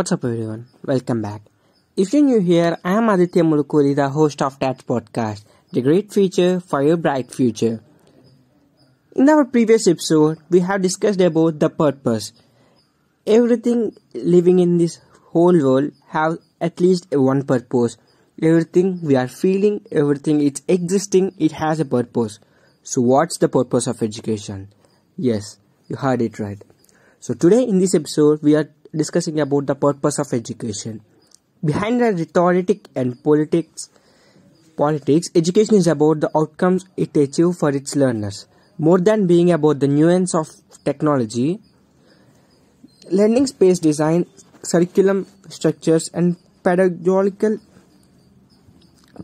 What's up everyone? Welcome back. If you're new here, I am Aditya Mulukuri, the host of Tats Podcast, the great future for your bright future. In our previous episode, we have discussed about the purpose. Everything living in this whole world have at least one purpose. Everything we are feeling, everything it's existing, it has a purpose. So what's the purpose of education? Yes, you heard it right. So today in this episode, we are discussing about the purpose of education. Behind the rhetoric and politics, politics, education is about the outcomes it achieves for its learners. More than being about the nuance of technology, learning space design, curriculum structures, and pedagogical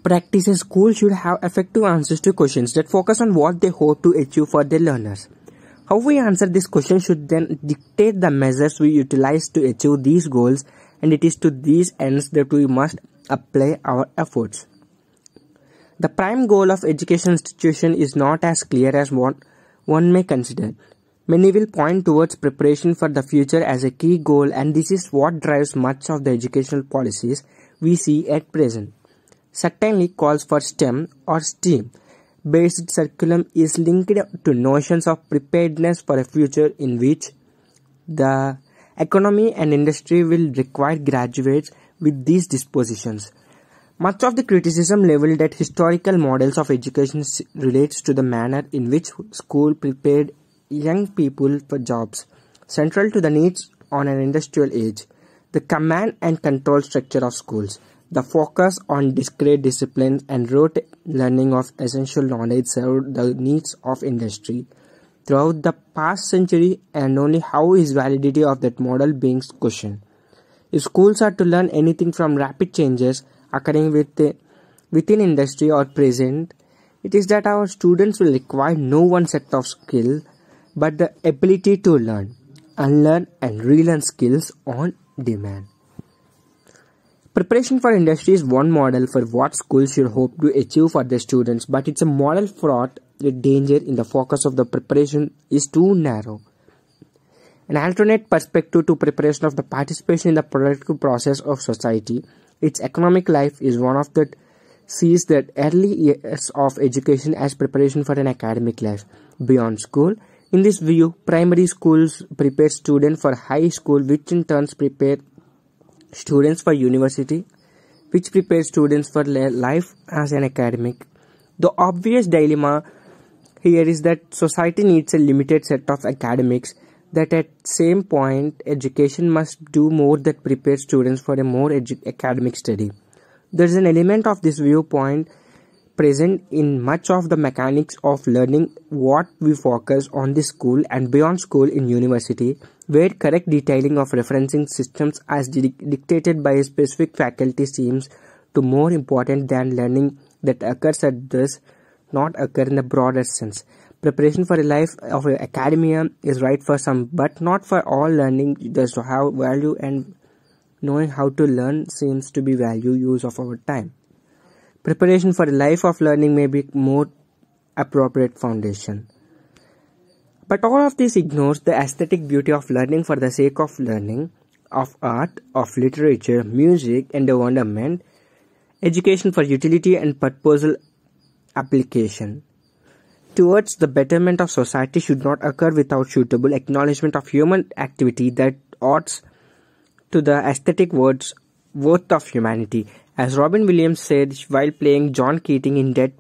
practices schools should have effective answers to questions that focus on what they hope to achieve for their learners. How we answer this question should then dictate the measures we utilize to achieve these goals and it is to these ends that we must apply our efforts. The prime goal of education institution is not as clear as what one may consider. Many will point towards preparation for the future as a key goal and this is what drives much of the educational policies we see at present. Certainly calls for STEM or STEAM based curriculum is linked to notions of preparedness for a future in which the economy and industry will require graduates with these dispositions. Much of the criticism leveled at historical models of education relates to the manner in which school prepared young people for jobs, central to the needs on an industrial age, the command and control structure of schools. The focus on discrete disciplines and rote learning of essential knowledge served the needs of industry throughout the past century and only how is validity of that model being questioned. If schools are to learn anything from rapid changes occurring within within industry or present, it is that our students will require no one set of skill but the ability to learn, unlearn and relearn skills on demand. Preparation for industry is one model for what schools should hope to achieve for their students, but it's a model fraught with danger in the focus of the preparation is too narrow. An alternate perspective to preparation of the participation in the productive process of society, its economic life is one of that sees the early years of education as preparation for an academic life beyond school. In this view, primary schools prepare students for high school, which in turn prepare students for university which prepares students for life as an academic the obvious dilemma here is that society needs a limited set of academics that at same point education must do more that prepare students for a more academic study there is an element of this viewpoint present in much of the mechanics of learning what we focus on the school and beyond school in university where correct detailing of referencing systems as dictated by a specific faculty seems to more important than learning that occurs at this not occur in the broader sense preparation for a life of academia is right for some but not for all learning does to have value and knowing how to learn seems to be value use of our time preparation for a life of learning may be more appropriate foundation but all of this ignores the aesthetic beauty of learning for the sake of learning, of art, of literature, music, and the wonderment, education for utility and purposeful application. Towards the betterment of society should not occur without suitable acknowledgement of human activity that odds to the aesthetic words worth of humanity. As Robin Williams said while playing John Keating in Dead,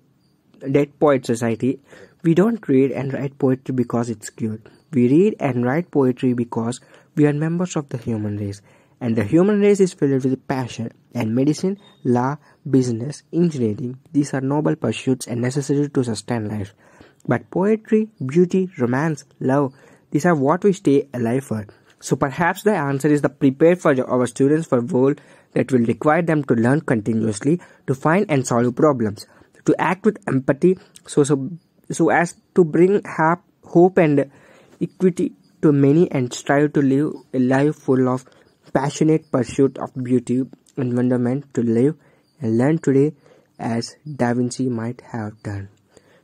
Dead Poet Society, we don't read and write poetry because it's cute. We read and write poetry because we are members of the human race. And the human race is filled with passion, and medicine, law, business, engineering, these are noble pursuits and necessary to sustain life. But poetry, beauty, romance, love, these are what we stay alive for. So perhaps the answer is the prepare for our students for world that will require them to learn continuously to find and solve problems, to act with empathy so, so so as to bring hap- hope and equity to many and strive to live a life full of passionate pursuit of beauty and wonderment to live and learn today as Da Vinci might have done.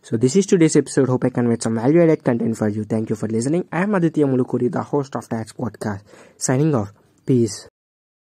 So this is today's episode. Hope I conveyed some value-added content for you. Thank you for listening. I am Aditya Mulukuri, the host of Tax Podcast. Signing off. Peace.